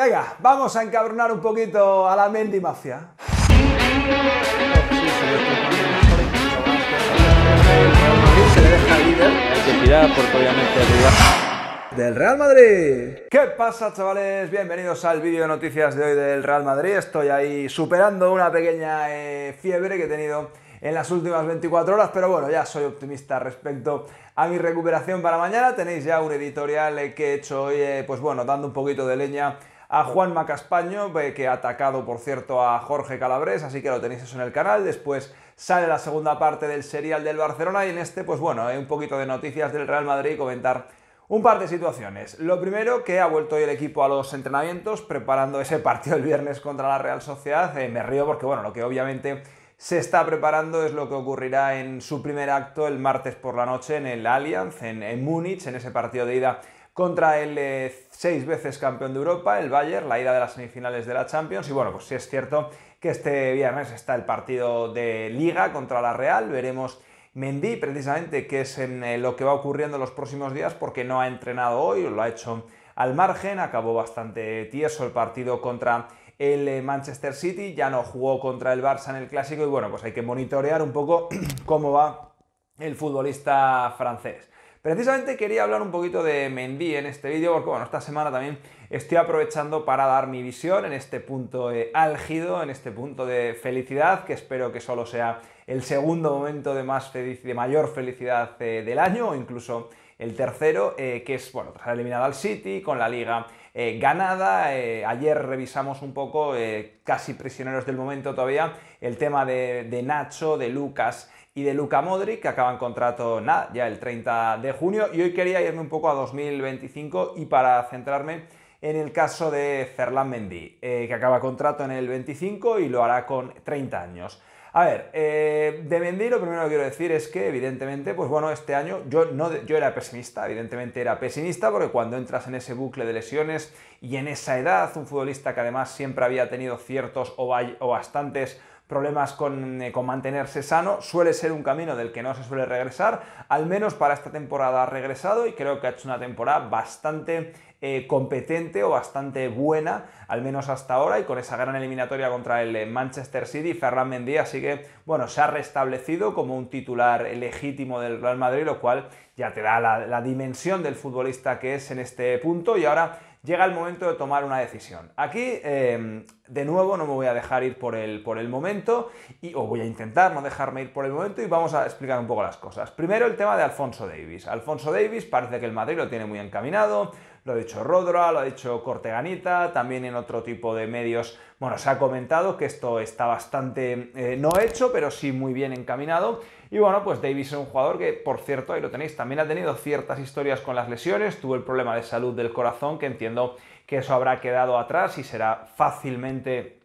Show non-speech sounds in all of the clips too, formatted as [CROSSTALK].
Venga, vamos a encabronar un poquito a la Mendy Mafia. del Real Madrid. ¿Qué pasa, chavales? Bienvenidos al vídeo de noticias de hoy del Real Madrid. Estoy ahí superando una pequeña eh, fiebre que he tenido en las últimas 24 horas, pero bueno, ya soy optimista respecto a mi recuperación para mañana. Tenéis ya un editorial eh, que he hecho hoy, eh, pues bueno, dando un poquito de leña a Juan Macaspaño, eh, que ha atacado, por cierto, a Jorge Calabres, así que lo tenéis eso en el canal. Después sale la segunda parte del serial del Barcelona y en este, pues bueno, hay eh, un poquito de noticias del Real Madrid y comentar un par de situaciones. Lo primero, que ha vuelto hoy el equipo a los entrenamientos preparando ese partido el viernes contra la Real Sociedad. Eh, me río porque, bueno, lo que obviamente se está preparando es lo que ocurrirá en su primer acto el martes por la noche en el Allianz, en Múnich, en ese partido de ida contra el eh, seis veces campeón de Europa, el Bayern, la ida de las semifinales de la Champions. Y bueno, pues sí es cierto que este viernes está el partido de Liga contra la Real. Veremos Mendy precisamente qué es en, eh, lo que va ocurriendo en los próximos días porque no ha entrenado hoy, lo ha hecho al margen, acabó bastante tieso el partido contra el eh, Manchester City, ya no jugó contra el Barça en el clásico y bueno, pues hay que monitorear un poco [CLEARS THROAT] cómo va el futbolista francés. Precisamente quería hablar un poquito de Mendy en este vídeo porque, bueno, esta semana también estoy aprovechando para dar mi visión en este punto álgido, en este punto de felicidad, que espero que solo sea el segundo momento de, más de mayor felicidad eh, del año o incluso el tercero, eh, que es, bueno, tras eliminado al City, con la liga eh, ganada, ayer revisamos un poco, casi prisioneros del momento todavía, el tema de Nacho, de Lucas y de Luka Modric, que en contrato nada, ya el 30 de junio. Y hoy quería irme un poco a 2025 y para centrarme en el caso de Ferland Mendy, eh, que acaba contrato en el 25 y lo hará con 30 años. A ver, eh, de Mendy lo primero que quiero decir es que evidentemente, pues bueno, este año yo, no, yo era pesimista, evidentemente era pesimista porque cuando entras en ese bucle de lesiones y en esa edad, un futbolista que además siempre había tenido ciertos o, o bastantes problemas eh, con, mantenerse sano, suele ser un camino del que no se suele regresar, al menos para esta temporada ha regresado y creo que ha hecho una temporada bastante eh, competente o bastante buena, al menos hasta ahora, y con esa gran eliminatoria contra el eh, Manchester City, Ferran Mendía, así que, bueno, se ha restablecido como un titular legítimo del Real Madrid, lo cual ya te da la dimensión del futbolista que es en este punto, y ahora llega el momento de tomar una decisión. Aquí, em, de nuevo, no me voy a dejar ir por el, por el momento, y, o voy a intentar no dejarme ir por el momento, y vamos a explicar un poco las cosas. Primero, el tema de Alfonso Davis. Alfonso Davis parece que el Madrid lo tiene muy encaminado, lo ha dicho Rodra, lo ha dicho Corteganita, también en otro tipo de medios, bueno, se ha comentado que esto está bastante eh, no hecho, pero sí muy bien encaminado. Y bueno, pues Davis es un jugador que, por cierto, ahí lo tenéis, también ha tenido ciertas historias con las lesiones, tuvo el problema de salud del corazón, que entiendo que eso habrá quedado atrás y será fácilmente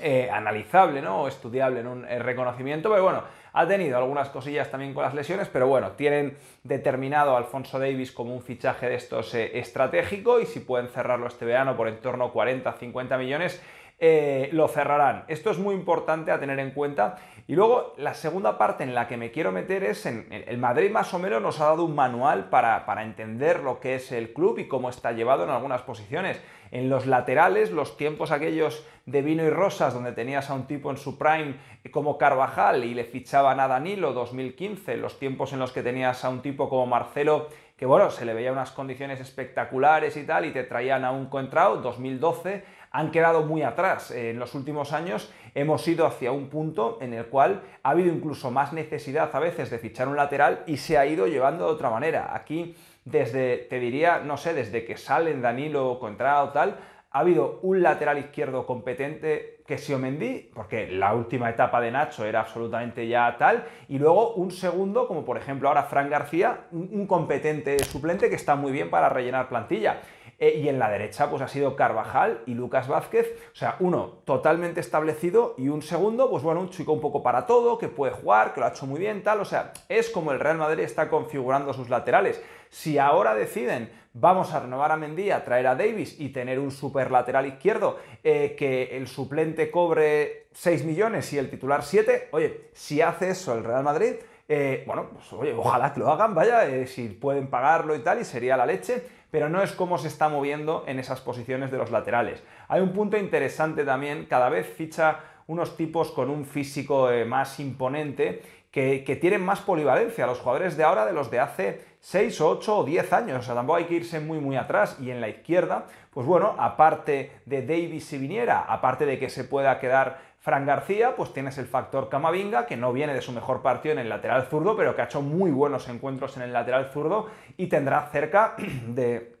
eh, analizable, ¿no? O estudiable en un eh, reconocimiento, pero bueno ha tenido algunas cosillas también con las lesiones, pero bueno, tienen determinado a Alfonso Davis como un fichaje de estos eh, estratégico y si pueden cerrarlo este verano por en torno a 40-50 millones, eh, lo cerrarán. Esto es muy importante a tener en cuenta. Y luego la segunda parte en la que me quiero meter es en el Madrid más o menos nos ha dado un manual para, entender lo que es el club y cómo está llevado en algunas posiciones. En los laterales, los tiempos aquellos de vino y rosas donde tenías a un tipo en su prime eh, como Carvajal y le fichaban a Danilo 2015, los tiempos en los que tenías a un tipo como Marcelo que bueno, se le veía unas condiciones espectaculares y tal y te traían a un Contrao 2012 han quedado muy atrás. En los últimos años hemos ido hacia un punto en el cual ha habido incluso más necesidad a veces de fichar un lateral y se ha ido llevando de otra manera. Aquí, desde, te diría, no sé, desde que salen Danilo, Contrada o tal, ha habido un lateral izquierdo competente que omendí porque la última etapa de Nacho era absolutamente ya tal, y luego un segundo, como por ejemplo ahora Fran García, un competente suplente que está muy bien para rellenar plantilla. Eh, y en la derecha pues ha sido Carvajal y Lucas Vázquez, o sea, uno totalmente establecido y un segundo, pues bueno, un chico un poco para todo, que puede jugar, que lo ha hecho muy bien, tal, o sea, es como el Real Madrid está configurando sus laterales. Si ahora deciden vamos a renovar a Mendía traer a Davis y tener un super lateral izquierdo eh, que el suplente cobre 6 millones y el titular 7, oye, si hace eso el Real Madrid, eh, bueno, pues oye, ojalá que lo hagan, vaya, si pueden pagarlo y tal, y sería la leche pero no es cómo se está moviendo en esas posiciones de los laterales. Hay un punto interesante también, cada vez ficha unos tipos con un físico eh, más imponente que, tienen más polivalencia los jugadores de ahora de los de hace 6 o 8 o 10 años. O sea, tampoco hay que irse muy, muy atrás. Y en la izquierda, pues bueno, aparte de Davis si viniera, aparte de que se pueda quedar Fran García, pues tienes el factor Camavinga, que no viene de su mejor partido en el lateral zurdo, pero que ha hecho muy buenos encuentros en el lateral zurdo y tendrá cerca [CLEARS THROAT] de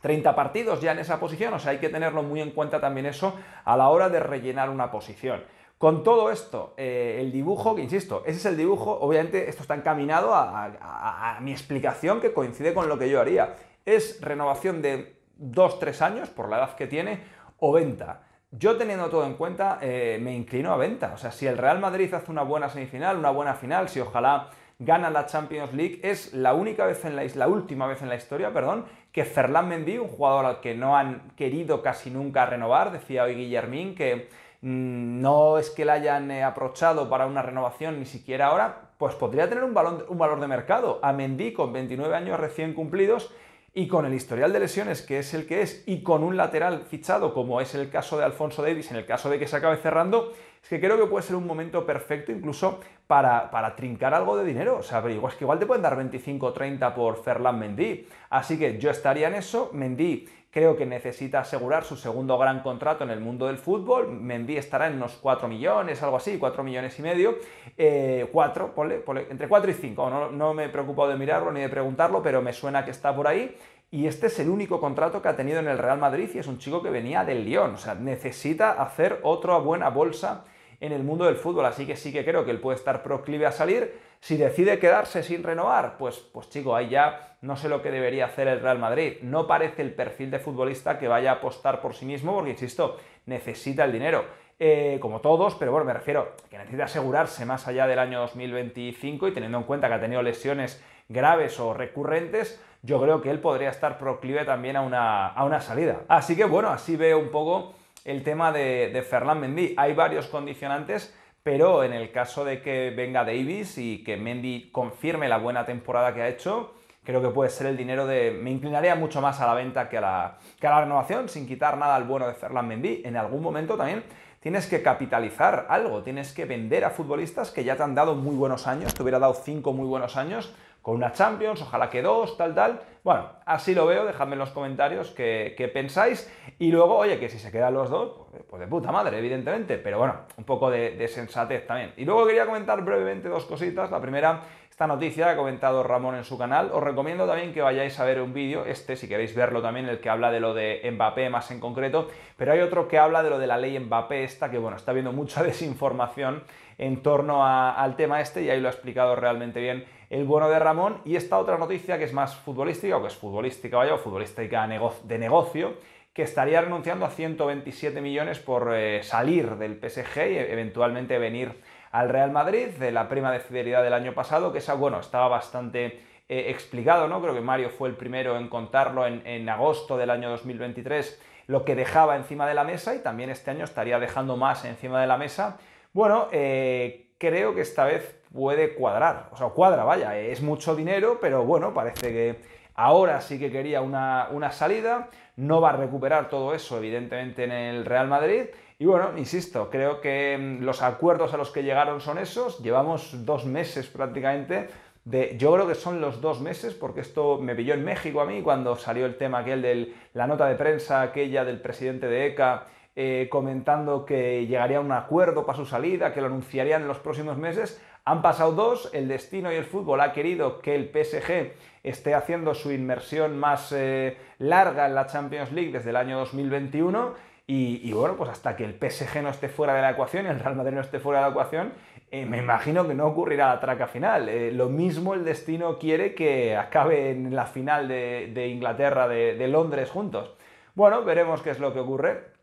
30 partidos ya en esa posición. O sea, hay que tenerlo muy en cuenta también eso a la hora de rellenar una posición. Con todo esto, eh, el dibujo, que insisto, ese es el dibujo, obviamente esto está encaminado a, mi explicación que coincide con lo que yo haría. Es renovación de 2-3 años, por la edad que tiene, o venta. Yo teniendo todo en cuenta, eh, me inclino a venta. O sea, si el Real Madrid hace una buena semifinal, una buena final, si ojalá gana la Champions League, es la única vez en la, última vez en la historia, perdón, que Ferland Mendy, un jugador al que no han querido casi nunca renovar, decía hoy Guillermín, que Mm, no es que la hayan eh, aprochado para una renovación ni siquiera ahora, pues podría tener un, valor, un valor de mercado. A Mendy con 29 años recién cumplidos y con el historial de lesiones que es el que es y con un lateral fichado como es el caso de Alfonso Davis en el caso de que se acabe cerrando, es que creo que puede ser un momento perfecto incluso para, trincar algo de dinero. O sea, pero igual, es que igual te pueden dar 25 o 30 por Ferland Mendy. Así que yo estaría en eso. Mendy creo que necesita asegurar su segundo gran contrato en el mundo del fútbol. Mendy estará en unos 4 millones, algo así, 4 millones y medio. 4, eh, entre 4 y 5. No, no me he preocupado de mirarlo ni de preguntarlo, pero me suena que está por ahí. Y este es el único contrato que ha tenido en el Real Madrid y es un chico que venía del Lyon. O sea, necesita hacer otra buena bolsa en el mundo del fútbol, así que sí que creo que él puede estar proclive a salir. Si decide quedarse sin renovar, pues, pues chico, ahí ya no sé lo que debería hacer el Real Madrid. No parece el perfil de futbolista que vaya a apostar por sí mismo, porque, insisto, necesita el dinero. Eh, como todos, pero bueno, me refiero que necesita asegurarse más allá del año 2025 y teniendo en cuenta que ha tenido lesiones graves o recurrentes, yo creo que él podría estar proclive también a una, a una salida. Así que bueno, así veo un poco el tema de, de Ferland Mendy. Hay varios condicionantes, pero en el caso de que venga Davis y que Mendy confirme la buena temporada que ha hecho, creo que puede ser el dinero de... Me inclinaría mucho más a la venta que a la, renovación, sin quitar nada al bueno de Ferland Mendy. En algún momento también tienes que capitalizar algo, tienes que vender a futbolistas que ya te han dado muy buenos años, te hubiera dado cinco muy buenos años con una Champions, ojalá que dos, tal, tal. Bueno, así lo veo, dejadme en los comentarios qué, pensáis. Y luego, oye, que si se quedan los dos, pues, pues de puta madre, evidentemente, pero bueno, un poco de, sensatez también. Y luego quería comentar brevemente dos cositas. La primera esta noticia que ha comentado Ramón en su canal. Os recomiendo también que vayáis a ver un vídeo, este si queréis verlo también, el que habla de lo de Mbappé más en concreto, pero hay otro que habla de lo de la ley Mbappé esta, que bueno, está habiendo mucha [LAUGHS] desinformación en torno al tema este y ahí lo ha explicado realmente bien el bueno de Ramón. Y esta otra noticia que es más futbolística, o que es futbolística, vaya, o futbolística de negocio, que estaría renunciando a 127 millones por eh, salir del PSG y eventualmente venir al Real Madrid, de la prima de fidelidad del año pasado, que bueno, estaba bastante eh, explicado, ¿no? Creo que Mario fue el primero en contarlo en, agosto del año 2023, lo que dejaba encima de la mesa y también este año estaría dejando más encima de la mesa. Bueno, eh, creo que esta vez puede cuadrar. O sea, cuadra, vaya, es mucho dinero, pero bueno, parece que ahora sí que quería una, una salida, no va a recuperar todo eso, evidentemente, en el Real Madrid. Y bueno, insisto, creo que mm, los acuerdos a los que llegaron son esos. Llevamos dos meses prácticamente. De, yo creo que son los dos meses, porque esto me pilló en México a mí cuando salió el tema aquel de la nota de prensa aquella del presidente de ECA eh, comentando que llegaría a un acuerdo para su salida, que lo anunciarían en los próximos meses. Han pasado dos, el destino y el fútbol ha querido que el PSG esté haciendo su inmersión más eh, larga en la Champions League desde el año 2021 y, bueno, pues hasta que el PSG no esté fuera de la ecuación y el Real Madrid no esté fuera de la ecuación, eh, me imagino que no ocurrirá la traca final. lo mismo el destino quiere que acabe en la final de, Inglaterra, de Londres juntos. Bueno, veremos qué es lo que ocurre.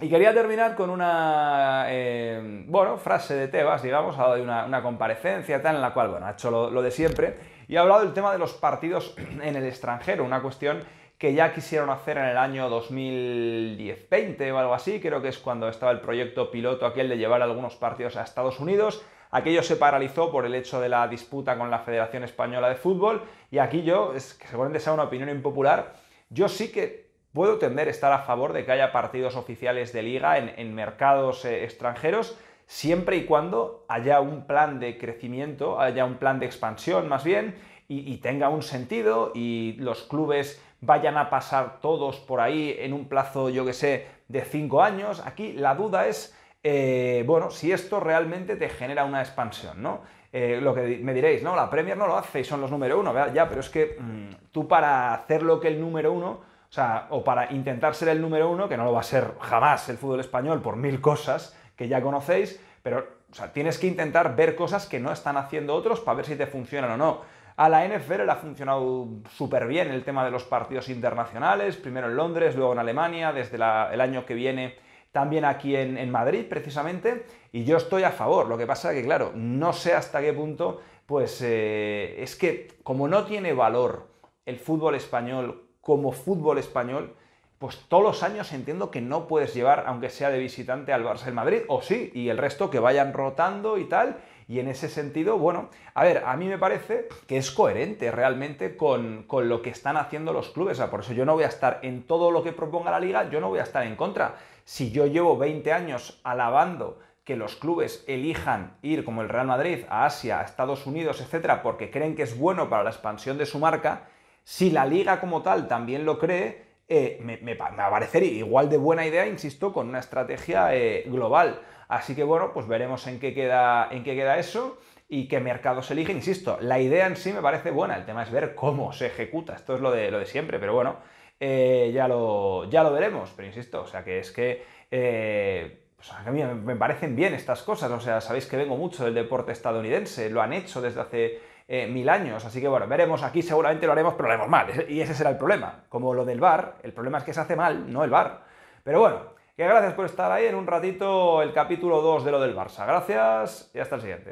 Y quería terminar con una, eh, bueno, frase de Tebas, digamos, ha dado una, comparecencia tal en la cual, bueno, ha hecho lo, de siempre y ha hablado del tema de los partidos [CLEARS THROAT] en el extranjero, una cuestión que ya quisieron hacer en el año 2010-20 o algo así, creo que es cuando estaba el proyecto piloto aquel de llevar algunos partidos a Estados Unidos. Aquello se paralizó por el hecho de la disputa con la Federación Española de Fútbol y aquí yo, es que seguramente sea una opinión impopular, yo sí que puedo tender estar a favor de que haya partidos oficiales de liga en, mercados eh, extranjeros, siempre y cuando haya un plan de crecimiento, haya un plan de expansión más bien, y, tenga un sentido y los clubes vayan a pasar todos por ahí en un plazo, yo que sé, de cinco años. Aquí la duda es, eh, bueno, si esto realmente te genera una expansión, ¿no? Eh, lo que me diréis, no, la Premier no lo hace y son los número uno, ¿verdad? ya, pero es que mm, tú para hacer lo que el número uno o sea, o para intentar ser el número uno, que no lo va a ser jamás el fútbol español por mil cosas que ya conocéis, pero tienes que intentar ver cosas que no están haciendo otros para ver si te funcionan o no. A la NFL le ha funcionado súper bien el tema de los partidos internacionales, primero en Londres, luego en Alemania, desde el año que viene también aquí en, Madrid precisamente, y yo estoy a favor. Lo que pasa es que, claro, no sé hasta qué punto, pues eh, es que como no tiene valor el fútbol español como fútbol español, pues todos los años entiendo que no puedes llevar, aunque sea de visitante, al Barça Madrid, o sí, y el resto que vayan rotando y tal. Y en ese sentido, bueno, a ver, a mí me parece que es coherente realmente con, lo que están haciendo los clubes. O por eso yo no voy a estar en todo lo que proponga la liga, yo no voy a estar en contra. Si yo llevo 20 años alabando que los clubes elijan ir como el Real Madrid a Asia, a Estados Unidos, etcétera, porque creen que es bueno para la expansión de su marca, si la liga como tal también lo cree, eh, me, me, va a parecer igual de buena idea, insisto, con una estrategia eh, global. Así que bueno, pues veremos en qué queda, en qué queda eso y qué mercados eligen. Insisto, la idea en sí me parece buena, el tema es ver cómo se ejecuta, esto es lo de, lo de siempre, pero bueno, eh, ya, lo, ya lo veremos, pero insisto, o sea que es que, pues, a mí me parecen bien estas cosas, o sea, sabéis que vengo mucho del deporte estadounidense, lo han hecho desde hace eh, mil años. Así que bueno, veremos aquí, seguramente lo haremos, pero lo haremos mal. Y ese será el problema. Como lo del bar, el problema es que se hace mal, no el bar. Pero bueno, que gracias por estar ahí en un ratito el capítulo 2 de lo del Barça. Gracias y hasta el siguiente.